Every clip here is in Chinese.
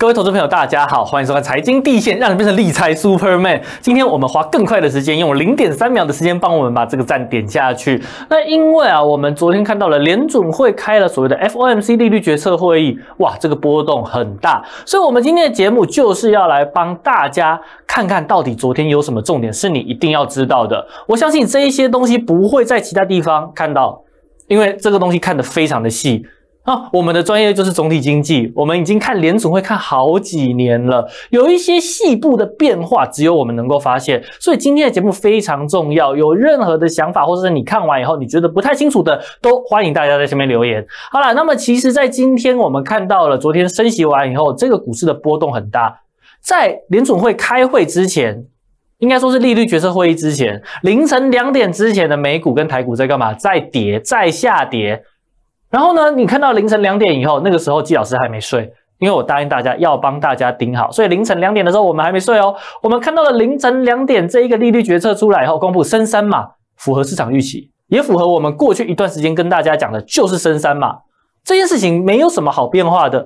各位投资朋友，大家好，欢迎收看财经地线，让你变成理财 Superman。今天我们花更快的时间，用零点三秒的时间，帮我们把这个赞点下去。那因为啊，我们昨天看到了联准会开了所谓的 FOMC 利率决策会议，哇，这个波动很大，所以我们今天的节目就是要来帮大家看看到底昨天有什么重点是你一定要知道的。我相信这一些东西不会在其他地方看到，因为这个东西看得非常的细。那 我们的专业就是总体经济，我们已经看联总会看好几年了，有一些细部的变化只有我们能够发现，所以今天的节目非常重要。有任何的想法或者是你看完以后你觉得不太清楚的，都欢迎大家在下面留言。好了，那么其实，在今天我们看到了昨天升息完以后，这个股市的波动很大。在联总会开会之前，应该说是利率决策会议之前，凌晨两点之前的美股跟台股在干嘛？在跌，在下跌。然后呢？你看到凌晨两点以后，那个时候季老师还没睡，因为我答应大家要帮大家盯好，所以凌晨两点的时候我们还没睡哦。我们看到了凌晨两点这一个利率决策出来以后，公布升三嘛，符合市场预期，也符合我们过去一段时间跟大家讲的，就是升三嘛。这件事情没有什么好变化的。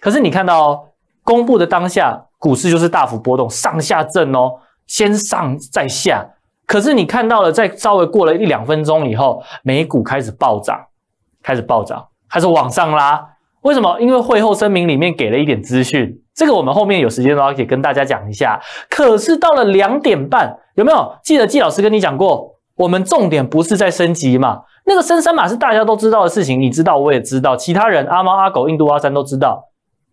可是你看到公布的当下，股市就是大幅波动，上下震哦，先上再下。可是你看到了，在稍微过了一两分钟以后，美股开始暴涨。开始暴涨，开始往上拉，为什么？因为会后声明里面给了一点资讯，这个我们后面有时间的话可以跟大家讲一下。可是到了两点半，有没有记得季老师跟你讲过，我们重点不是在升级嘛？那个升三码是大家都知道的事情，你知道，我也知道，其他人阿猫阿狗、印度阿三都知道。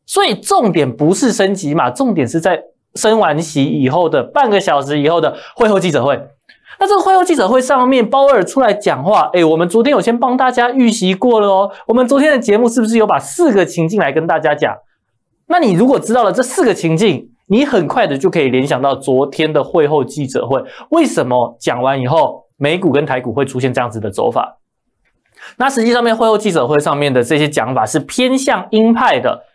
所以重点不是升级嘛，重点是在升完席以后的半个小时以后的会后记者会。那这个会后记者会上面，鲍威尔出来讲话，哎，我们昨天有先帮大家预习过了哦。我们昨天的节目是不是有把四个情境来跟大家讲？那你如果知道了这四个情境，你很快的就可以联想到昨天的会后记者会，为什么讲完以后，美股跟台股会出现这样子的走法？那实际上面，会后记者会上面的这些讲法是偏向鹰派的。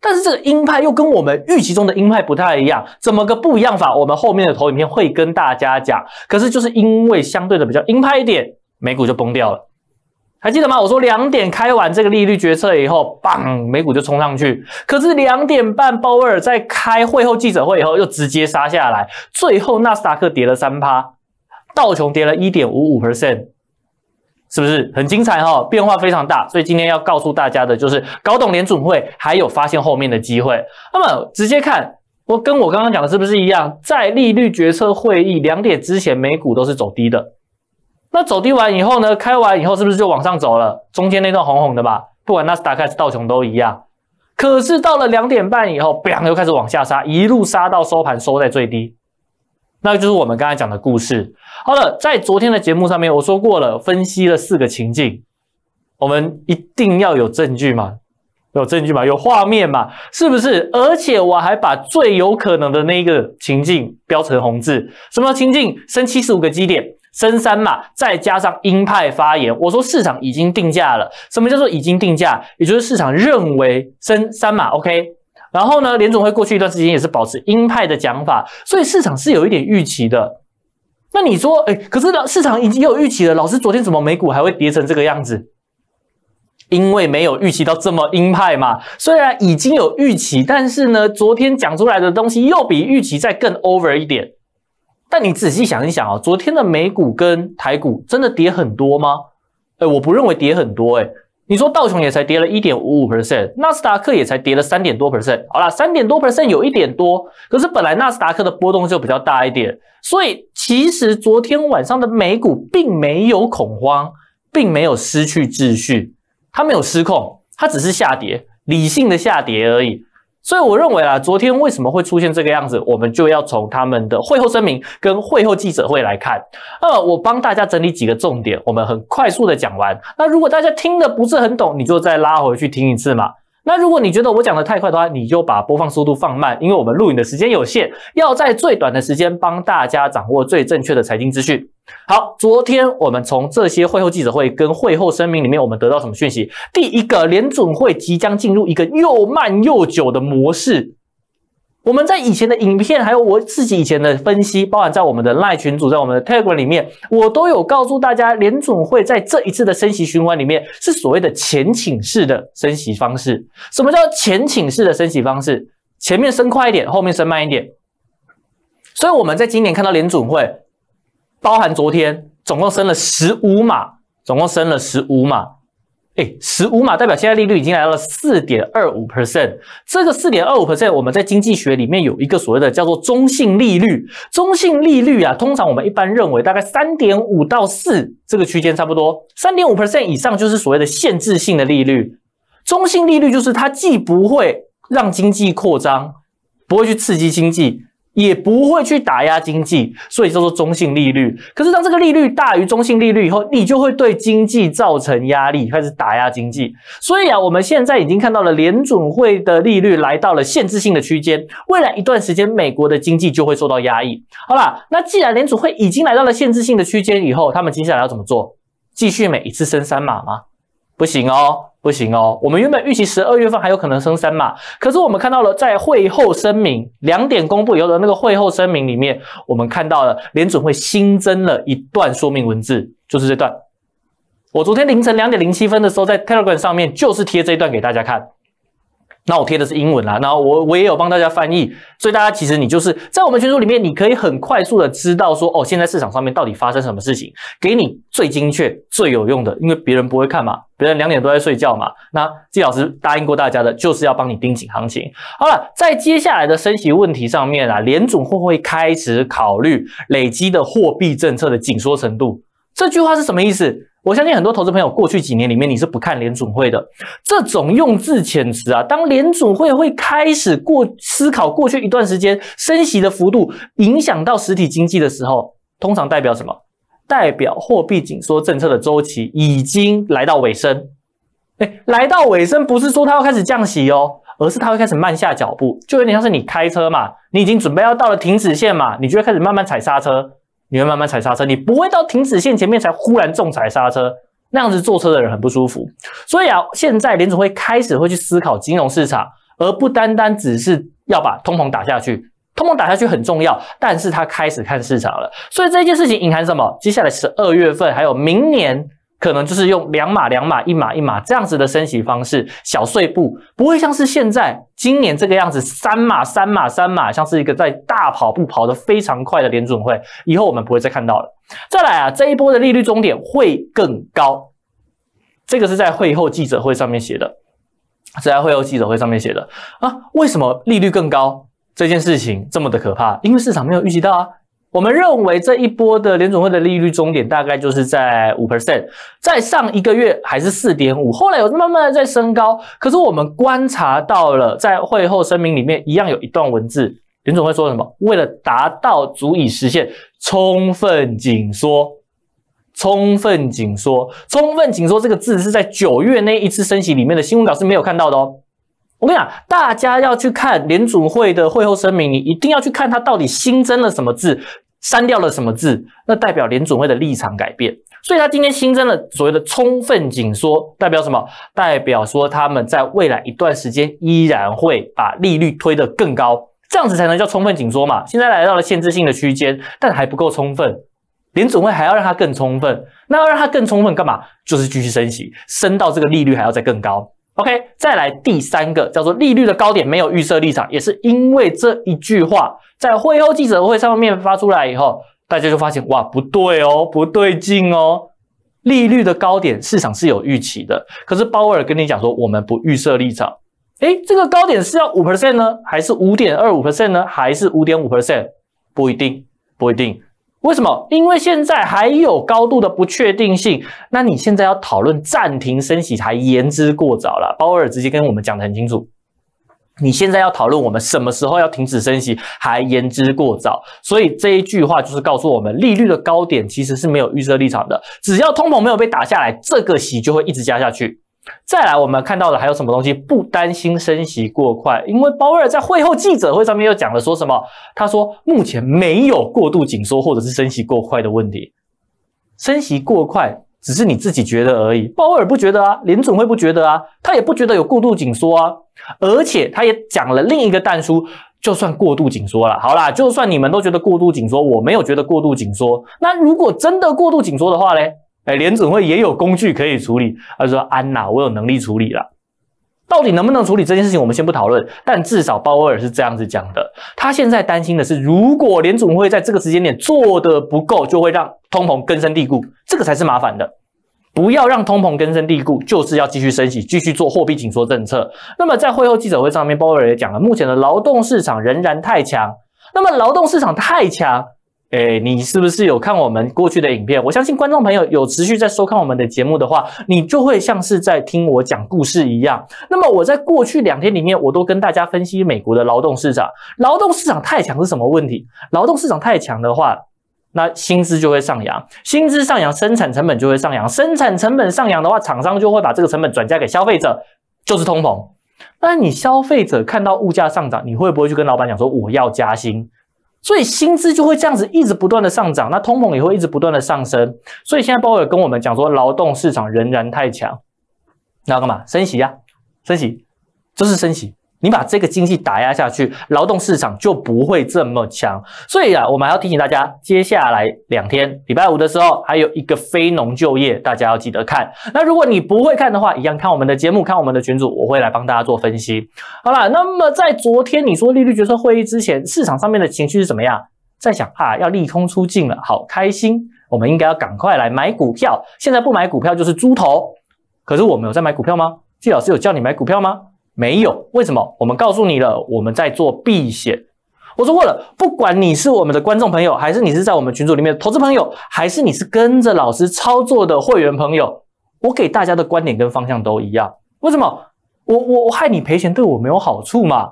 但是这个鹰派又跟我们预期中的鹰派不太一样，怎么个不一样法？我们后面的投影片会跟大家讲。可是就是因为相对的比较鹰派一点，美股就崩掉了，还记得吗？我说两点开完这个利率决策以后，棒，美股就冲上去。可是两点半鲍威尔在开会后记者会以后又直接杀下来，最后纳斯达克跌了三趴，道琼跌了一点五五 percent。是不是很精彩哈？变化非常大，所以今天要告诉大家的就是搞懂联准会，还有发现后面的机会。那么直接看，我跟我刚刚讲的是不是一样？在利率决策会议两点之前，美股都是走低的。那走低完以后呢？开完以后是不是就往上走了？中间那段红红的吧，不管纳斯达克还是道琼都一样。可是到了两点半以后，砰，又开始往下杀，一路杀到收盘收在最低。那就是我们刚才讲的故事。好了，在昨天的节目上面，我说过了，分析了四个情境，我们一定要有证据嘛？有证据嘛？有画面嘛？是不是？而且我还把最有可能的那一个情境标成红字。什么情境？升七十五个基点，升三码，再加上鹰派发言，我说市场已经定价了。什么叫做已经定价？也就是市场认为升三码。OK，然后呢，联总会过去一段时间也是保持鹰派的讲法，所以市场是有一点预期的。那你说，哎，可是市场已经有预期了，老师昨天怎么美股还会跌成这个样子？因为没有预期到这么鹰派嘛。虽然已经有预期，但是呢，昨天讲出来的东西又比预期再更 over 一点。但你仔细想一想啊，昨天的美股跟台股真的跌很多吗？哎，我不认为跌很多，哎。你说道琼也才跌了一点五五 percent，纳斯达克也才跌了三点多 percent。好啦，三点多 percent 有一点多，可是本来纳斯达克的波动就比较大一点，所以其实昨天晚上的美股并没有恐慌，并没有失去秩序，它没有失控，它只是下跌，理性的下跌而已。所以我认为啊，昨天为什么会出现这个样子，我们就要从他们的会后声明跟会后记者会来看。二，我帮大家整理几个重点，我们很快速的讲完。那如果大家听的不是很懂，你就再拉回去听一次嘛。那如果你觉得我讲的太快的话，你就把播放速度放慢，因为我们录影的时间有限，要在最短的时间帮大家掌握最正确的财经资讯。好，昨天我们从这些会后记者会跟会后声明里面，我们得到什么讯息？第一个，联准会即将进入一个又慢又久的模式。我们在以前的影片，还有我自己以前的分析，包含在我们的赖群组，在我们的 Telegram 里面，我都有告诉大家，联总会在这一次的升息循环里面，是所谓的前倾式的升息方式。什么叫前倾式的升息方式？前面升快一点，后面升慢一点。所以我们在今年看到联总会。包含昨天总共升了十五码，总共升了十五码。哎，十五码代表现在利率已经来到了四点二五 percent。这个四点二五 percent，我们在经济学里面有一个所谓的叫做中性利率。中性利率啊，通常我们一般认为大概三点五到四这个区间差不多。三点五 percent 以上就是所谓的限制性的利率。中性利率就是它既不会让经济扩张，不会去刺激经济。也不会去打压经济，所以叫做中性利率。可是当这个利率大于中性利率以后，你就会对经济造成压力，开始打压经济。所以啊，我们现在已经看到了联准会的利率来到了限制性的区间，未来一段时间美国的经济就会受到压抑。好啦，那既然联准会已经来到了限制性的区间以后，他们接下来要怎么做？继续每一次升三码吗？不行哦。不行哦，我们原本预期十二月份还有可能升三嘛，可是我们看到了在会后声明两点公布以后的那个会后声明里面，我们看到了联准会新增了一段说明文字，就是这段。我昨天凌晨两点零七分的时候在 Telegram 上面就是贴这一段给大家看。那我贴的是英文啦，然后我我也有帮大家翻译，所以大家其实你就是在我们群组里面，你可以很快速的知道说，哦，现在市场上面到底发生什么事情，给你最精确、最有用的，因为别人不会看嘛，别人两点都在睡觉嘛。那季老师答应过大家的，就是要帮你盯紧行情。好了，在接下来的升息问题上面啊，联总会不会开始考虑累积的货币政策的紧缩程度？这句话是什么意思？我相信很多投资朋友过去几年里面你是不看联储会的这种用字遣词啊，当联储会会开始过思考过去一段时间升息的幅度影响到实体经济的时候，通常代表什么？代表货币紧缩政策的周期已经来到尾声。哎，来到尾声不是说它要开始降息哦，而是它会开始慢下脚步，就有点像是你开车嘛，你已经准备要到了停止线嘛，你就会开始慢慢踩刹车。你会慢慢踩刹车，你不会到停止线前面才忽然重踩刹车，那样子坐车的人很不舒服。所以啊，现在联储会开始会去思考金融市场，而不单单只是要把通膨打下去。通膨打下去很重要，但是他开始看市场了。所以这件事情隐含什么？接下来十二月份还有明年。可能就是用两码两码一码一码这样子的升息方式，小碎步，不会像是现在今年这个样子三码三码三码，像是一个在大跑步跑得非常快的联准会，以后我们不会再看到了。再来啊，这一波的利率终点会更高，这个是在会后记者会上面写的，是在会后记者会上面写的啊。为什么利率更高这件事情这么的可怕？因为市场没有预计到啊。我们认为这一波的联总会的利率终点大概就是在五 percent，在上一个月还是四点五，后来有慢慢的在升高。可是我们观察到了，在会后声明里面一样有一段文字，联总会说什么？为了达到足以实现充分紧缩，充分紧缩，充分紧缩这个字是在九月那一次升息里面的新闻稿是没有看到的哦。我跟你讲，大家要去看联组会的会后声明，你一定要去看它到底新增了什么字，删掉了什么字，那代表联组会的立场改变。所以它今天新增了所谓的“充分紧缩”，代表什么？代表说他们在未来一段时间依然会把利率推得更高，这样子才能叫充分紧缩嘛。现在来到了限制性的区间，但还不够充分，联储会还要让它更充分。那要让它更充分干嘛？就是继续升息，升到这个利率还要再更高。OK，再来第三个叫做利率的高点没有预设立场，也是因为这一句话在会后记者会上面发出来以后，大家就发现哇，不对哦，不对劲哦，利率的高点市场是有预期的，可是鲍威尔跟你讲说我们不预设立场，诶，这个高点是要五 percent 呢，还是五点二五 percent 呢，还是五点五 percent？不一定，不一定。为什么？因为现在还有高度的不确定性。那你现在要讨论暂停升息，还言之过早了。鲍威尔直接跟我们讲得很清楚，你现在要讨论我们什么时候要停止升息，还言之过早。所以这一句话就是告诉我们，利率的高点其实是没有预设立场的。只要通膨没有被打下来，这个息就会一直加下去。再来，我们看到的还有什么东西不担心升息过快？因为鲍威尔在会后记者会上面又讲了，说什么？他说目前没有过度紧缩或者是升息过快的问题。升息过快，只是你自己觉得而已。鲍威尔不觉得啊，联总会不觉得啊，他也不觉得有过度紧缩啊。而且他也讲了另一个弹书，就算过度紧缩了，好啦，就算你们都觉得过度紧缩，我没有觉得过度紧缩。那如果真的过度紧缩的话嘞？哎，联准会也有工具可以处理。他说：“安娜，我有能力处理了。到底能不能处理这件事情，我们先不讨论。但至少鲍威尔是这样子讲的。他现在担心的是，如果联准会在这个时间点做的不够，就会让通膨根深蒂固，这个才是麻烦的。不要让通膨根深蒂固，就是要继续升息，继续做货币紧缩政策。那么在会后记者会上面，鲍威尔也讲了，目前的劳动市场仍然太强。那么劳动市场太强。”哎，你是不是有看我们过去的影片？我相信观众朋友有持续在收看我们的节目的话，你就会像是在听我讲故事一样。那么我在过去两天里面，我都跟大家分析美国的劳动市场，劳动市场太强是什么问题？劳动市场太强的话，那薪资就会上扬，薪资上扬，生产成本就会上扬，生产成本上扬的话，厂商就会把这个成本转嫁给消费者，就是通膨。那你消费者看到物价上涨，你会不会去跟老板讲说我要加薪？所以薪资就会这样子一直不断的上涨，那通膨也会一直不断的上升。所以现在鲍威尔跟我们讲说，劳动市场仍然太强，那要干嘛？升息呀，升息，就是升息。你把这个经济打压下去，劳动市场就不会这么强。所以啊，我们还要提醒大家，接下来两天，礼拜五的时候还有一个非农就业，大家要记得看。那如果你不会看的话，一样看我们的节目，看我们的群组，我会来帮大家做分析。好了，那么在昨天你说利率决策会议之前，市场上面的情绪是怎么样？在想啊，要利空出尽了，好开心。我们应该要赶快来买股票，现在不买股票就是猪头。可是我们有在买股票吗？季老师有叫你买股票吗？没有，为什么？我们告诉你了，我们在做避险。我说过了，不管你是我们的观众朋友，还是你是在我们群组里面的投资朋友，还是你是跟着老师操作的会员朋友，我给大家的观点跟方向都一样。为什么？我我我害你赔钱，对我没有好处嘛。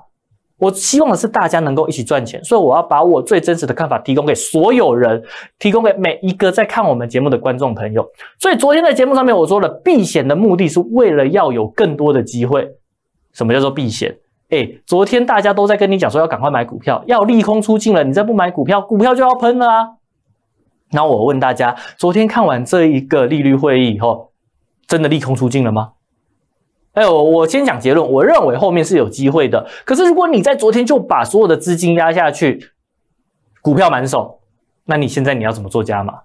我希望的是大家能够一起赚钱，所以我要把我最真实的看法提供给所有人，提供给每一个在看我们节目的观众朋友。所以昨天在节目上面我说了，避险的目的是为了要有更多的机会。什么叫做避险？哎，昨天大家都在跟你讲说要赶快买股票，要利空出尽了，你再不买股票，股票就要喷了啊！那我问大家，昨天看完这一个利率会议以后，真的利空出尽了吗？哎，我我先讲结论，我认为后面是有机会的。可是如果你在昨天就把所有的资金压下去，股票满手，那你现在你要怎么做加码？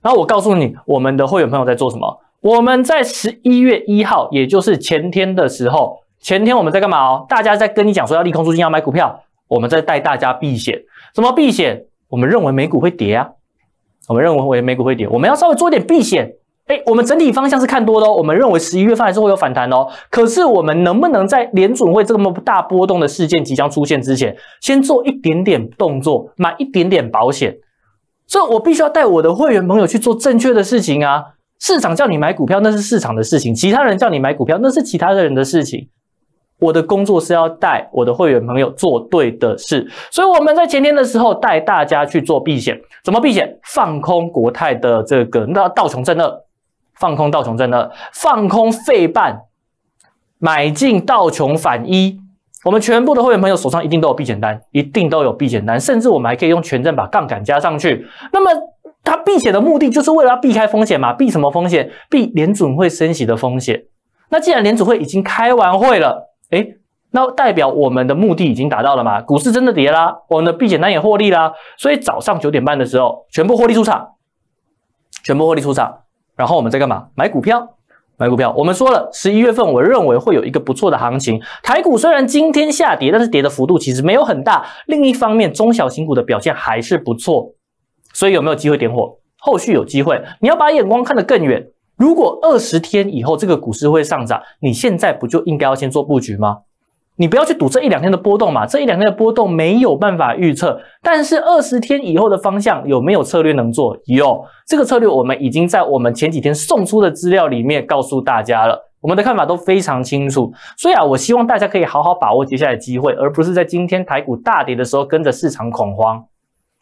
然后我告诉你，我们的会员朋友在做什么？我们在十一月一号，也就是前天的时候。前天我们在干嘛哦？大家在跟你讲说要利空出尽，要买股票。我们在带大家避险。什么避险？我们认为美股会跌啊。我们认为美股会跌。我们要稍微做点避险。哎，我们整体方向是看多的哦。我们认为十一月份还是会有反弹哦。可是我们能不能在联准会这么大波动的事件即将出现之前，先做一点点动作，买一点点保险？这我必须要带我的会员朋友去做正确的事情啊。市场叫你买股票，那是市场的事情；其他人叫你买股票，那是其他的人的事情。我的工作是要带我的会员朋友做对的事，所以我们在前天的时候带大家去做避险，怎么避险？放空国泰的这个那道琼振二，放空道琼振二，放空费半，买进道琼反一。我们全部的会员朋友手上一定都有避险单，一定都有避险单，甚至我们还可以用权证把杠杆加上去。那么他避险的目的就是为了要避开风险嘛？避什么风险？避联准会升息的风险。那既然联准会已经开完会了。哎，那代表我们的目的已经达到了嘛？股市真的跌啦，我们的避险单也获利啦，所以早上九点半的时候，全部获利出场，全部获利出场，然后我们在干嘛？买股票，买股票。我们说了，十一月份我认为会有一个不错的行情。台股虽然今天下跌，但是跌的幅度其实没有很大。另一方面，中小型股的表现还是不错，所以有没有机会点火？后续有机会，你要把眼光看得更远。如果二十天以后这个股市会上涨，你现在不就应该要先做布局吗？你不要去赌这一两天的波动嘛，这一两天的波动没有办法预测，但是二十天以后的方向有没有策略能做？有这个策略，我们已经在我们前几天送出的资料里面告诉大家了，我们的看法都非常清楚。所以啊，我希望大家可以好好把握接下来的机会，而不是在今天台股大跌的时候跟着市场恐慌。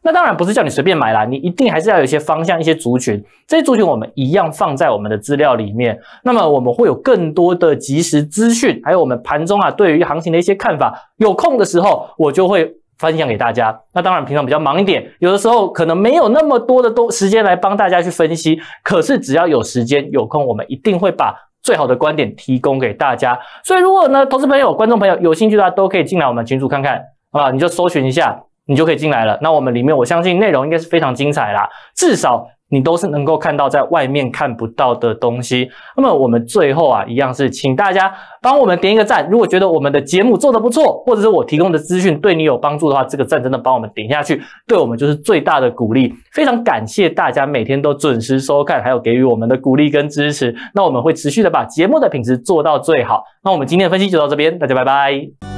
那当然不是叫你随便买啦，你一定还是要有一些方向、一些族群。这些族群我们一样放在我们的资料里面。那么我们会有更多的及时资讯，还有我们盘中啊对于行情的一些看法。有空的时候我就会分享给大家。那当然平常比较忙一点，有的时候可能没有那么多的多时间来帮大家去分析。可是只要有时间、有空，我们一定会把最好的观点提供给大家。所以如果呢，投资朋友、观众朋友有兴趣的，都可以进来我们群组看看啊，你就搜寻一下。你就可以进来了。那我们里面，我相信内容应该是非常精彩啦。至少你都是能够看到在外面看不到的东西。那么我们最后啊，一样是请大家帮我们点一个赞。如果觉得我们的节目做得不错，或者是我提供的资讯对你有帮助的话，这个赞真的帮我们点下去，对我们就是最大的鼓励。非常感谢大家每天都准时收看，还有给予我们的鼓励跟支持。那我们会持续的把节目的品质做到最好。那我们今天的分析就到这边，大家拜拜。